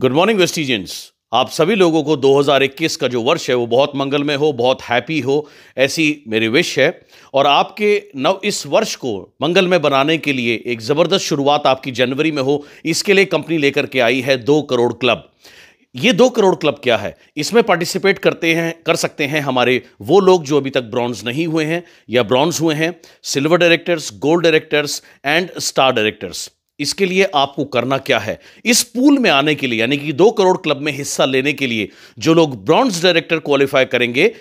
good morning वेस्टिजियंस आप सभी लोगों को 2021 का जो वर्ष है वो बहुत मंगलमय हो बहुत हैप्पी हो ऐसी मेरी विश है और आपके नव इस वर्ष को मंगलमय बनाने के लिए एक ज़बरदस्त शुरुआत आपकी जनवरी में हो इसके लिए कंपनी लेकर के आई है दो करोड़ क्लब ये दो करोड़ क्लब क्या है इसमें पार्टिसिपेट करते हैं कर सकते हैं हमारे वो लोग जो अभी तक ब्रॉन्ज नहीं हुए हैं या ब्रॉन्ज हुए हैं silver directors gold directors and star directors इसके लिए आपको करना क्या है इस पूल में आने के लिए यानी कि दो करोड़ क्लब में हिस्सा लेने के लिए जो लोग ब्रॉन्ज डायरेक्टर क्वालिफाई करेंगे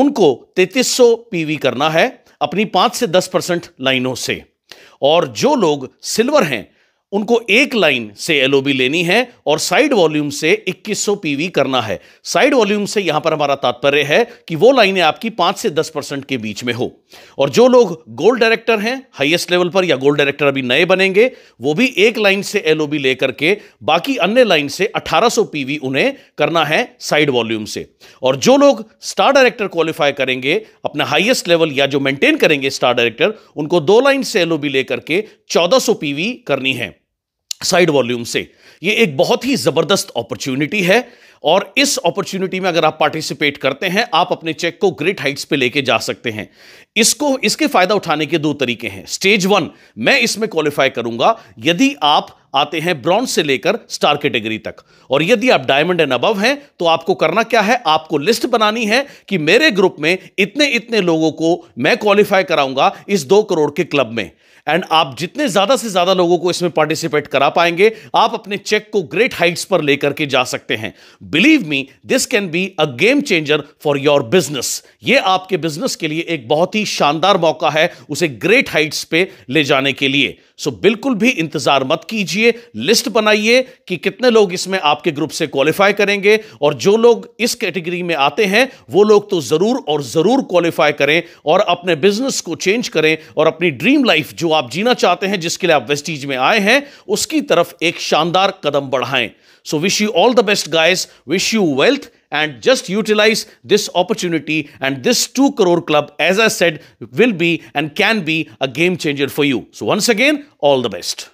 उनको 3300 पीवी करना है अपनी पांच से दस परसेंट लाइनों से और जो लोग सिल्वर हैं उनको एक लाइन से एलओबी लेनी है और साइड वॉल्यूम से 2100 पीवी करना है साइड वॉल्यूम से यहां पर हमारा तात्पर्य है कि वो लाइनें आपकी पांच से दस परसेंट के बीच में हो और जो लोग गोल्ड डायरेक्टर हैं हाईएस्ट लेवल पर या गोल्ड डायरेक्टर अभी नए बनेंगे वो भी एक लाइन से एलओबी लेकर के बाकी अन्य लाइन से 1800 पीवी उन्हें करना है साइड वॉल्यूम से और जो लोग स्टार डायरेक्टर क्वालिफाई करेंगे अपना हाईएस्ट लेवल या जो मेंटेन करेंगे स्टार डायरेक्टर उनको दो लाइन से एलओबी लेकर के चौदह पीवी करनी है साइड वॉल्यूम से ये एक बहुत ही ज़बरदस्त अपॉर्चुनिटी है और इस अपॉर्चुनिटी में अगर आप पार्टिसिपेट करते हैं आप अपने चेक को ग्रेट हाइट्स पे लेके जा सकते हैं इसको इसके फायदा उठाने के दो तरीके हैं स्टेज वन मैं इसमें क्वालिफाई करूंगा यदि आप आते हैं ब्रॉन्ज से लेकर स्टार कैटेगरी तक और यदि आप डायमंड एंड अबव हैं तो आपको करना क्या है आपको लिस्ट बनानी है कि मेरे ग्रुप में इतने इतने लोगों को मैं क्वालिफाई कराऊंगा इस दो करोड़ के क्लब में एंड आप जितने ज्यादा से ज्यादा लोगों को इसमें पार्टिसिपेट करा पाएंगे आप अपने चेक को ग्रेट हाइट्स पर लेकर के जा सकते हैं believe me this can be a game changer for your business ये आपके बिजनेस के लिए एक बहुत ही शानदार मौका है उसे ग्रेट हाइट्स पे ले जाने के लिए सो so, बिल्कुल भी इंतजार मत कीजिए कीजिए लिस्ट बनाइए कि कितने लोग इसमें आपके ग्रुप से क्वालिफाई करेंगे और जो लोग इस कैटेगरी में आते हैं वो लोग तो ज़रूर और ज़रूर क्वालिफाई करें और अपने बिजनेस को चेंज करें और अपनी ड्रीम लाइफ जो आप जीना चाहते हैं जिसके लिए आप वेस्टीज में आए हैं उसकी तरफ एक शानदार कदम बढ़ाएं so wish you all the best guys wish you wealth and just utilize this opportunity and this 2 crore club as i said will be and can be a game changer for you so once again all the best